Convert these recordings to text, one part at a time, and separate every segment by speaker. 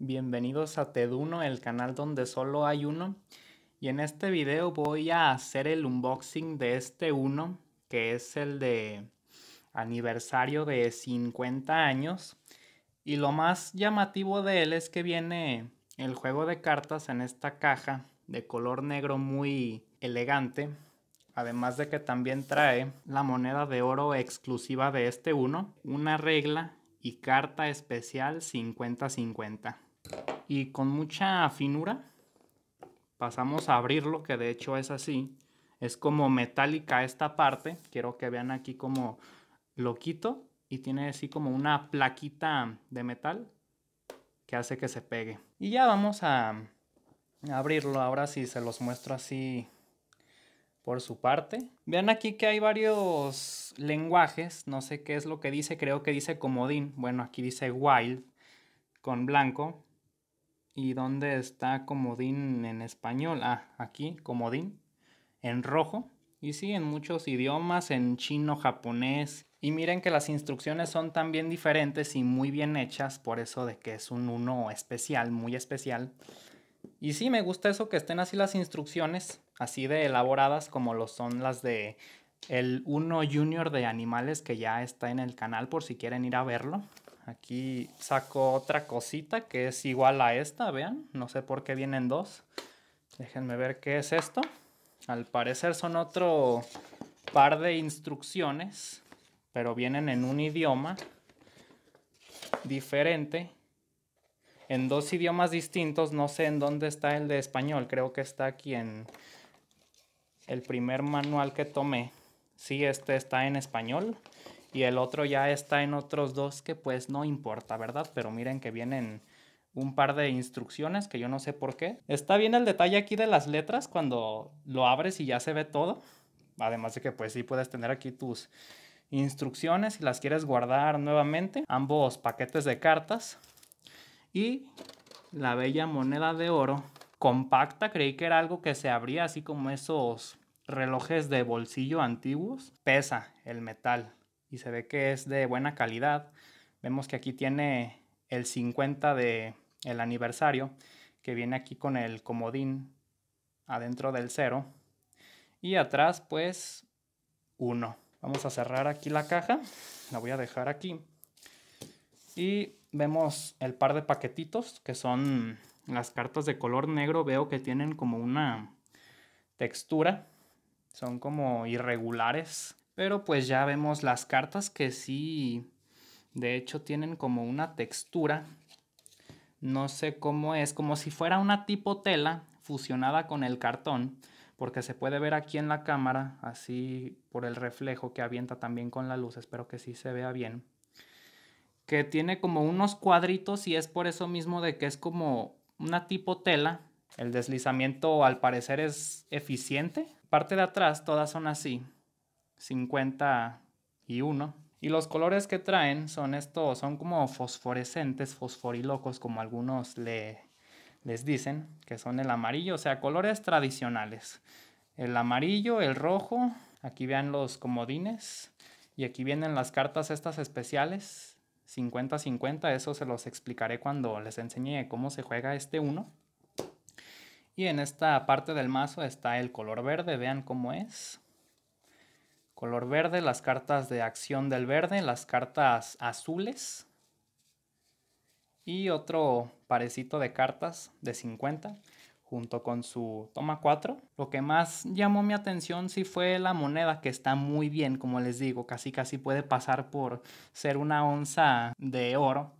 Speaker 1: Bienvenidos a Teduno, el canal donde solo hay uno. Y en este video voy a hacer el unboxing de este uno, que es el de aniversario de 50 años. Y lo más llamativo de él es que viene el juego de cartas en esta caja de color negro muy elegante. Además de que también trae la moneda de oro exclusiva de este uno, una regla y carta especial 50-50. Y con mucha finura pasamos a abrirlo, que de hecho es así. Es como metálica esta parte. Quiero que vean aquí como lo quito y tiene así como una plaquita de metal que hace que se pegue. Y ya vamos a abrirlo. Ahora sí se los muestro así por su parte. Vean aquí que hay varios lenguajes, no sé qué es lo que dice, creo que dice comodín, bueno, aquí dice wild con blanco. ¿Y dónde está comodín en español? Ah, aquí, comodín, en rojo. Y sí, en muchos idiomas, en chino, japonés. Y miren que las instrucciones son también diferentes y muy bien hechas, por eso de que es un uno especial, muy especial. Y sí, me gusta eso que estén así las instrucciones, así de elaboradas como lo son las de el 1 Junior de Animales que ya está en el canal por si quieren ir a verlo. Aquí saco otra cosita que es igual a esta, vean, no sé por qué vienen dos. Déjenme ver qué es esto. Al parecer son otro par de instrucciones, pero vienen en un idioma diferente en dos idiomas distintos. No sé en dónde está el de español. Creo que está aquí en el primer manual que tomé. Sí, este está en español. Y el otro ya está en otros dos que pues no importa, ¿verdad? Pero miren que vienen un par de instrucciones que yo no sé por qué. Está bien el detalle aquí de las letras cuando lo abres y ya se ve todo. Además de que pues sí puedes tener aquí tus instrucciones si las quieres guardar nuevamente. Ambos paquetes de cartas y la bella moneda de oro compacta, creí que era algo que se abría así como esos relojes de bolsillo antiguos. Pesa el metal y se ve que es de buena calidad. Vemos que aquí tiene el 50 de el aniversario que viene aquí con el comodín adentro del cero y atrás pues uno. Vamos a cerrar aquí la caja, la voy a dejar aquí y vemos el par de paquetitos que son las cartas de color negro. Veo que tienen como una textura. Son como irregulares. Pero pues ya vemos las cartas que sí, de hecho, tienen como una textura. No sé cómo es, como si fuera una tipo tela fusionada con el cartón. Porque se puede ver aquí en la cámara, así por el reflejo que avienta también con la luz. Espero que sí se vea bien que tiene como unos cuadritos y es por eso mismo de que es como una tipo tela. El deslizamiento al parecer es eficiente. Parte de atrás todas son así, 50 y 1. Y los colores que traen son estos, son como fosforescentes, fosforilocos como algunos les dicen, que son el amarillo, o sea, colores tradicionales. El amarillo, el rojo, aquí vean los comodines y aquí vienen las cartas estas especiales 50-50, eso se los explicaré cuando les enseñe cómo se juega este 1. Y en esta parte del mazo está el color verde, vean cómo es. Color verde, las cartas de acción del verde, las cartas azules. Y otro parecito de cartas de 50 junto con su toma 4. Lo que más llamó mi atención sí fue la moneda, que está muy bien, como les digo, casi casi puede pasar por ser una onza de oro.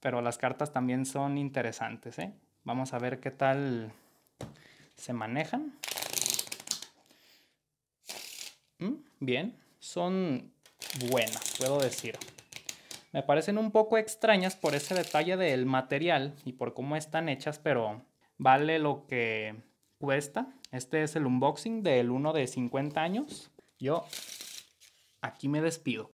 Speaker 1: Pero las cartas también son interesantes, ¿eh? Vamos a ver qué tal se manejan. Mm, bien, son buenas, puedo decir. Me parecen un poco extrañas por ese detalle del material y por cómo están hechas, pero vale lo que cuesta. Este es el unboxing del uno de 50 años. Yo aquí me despido.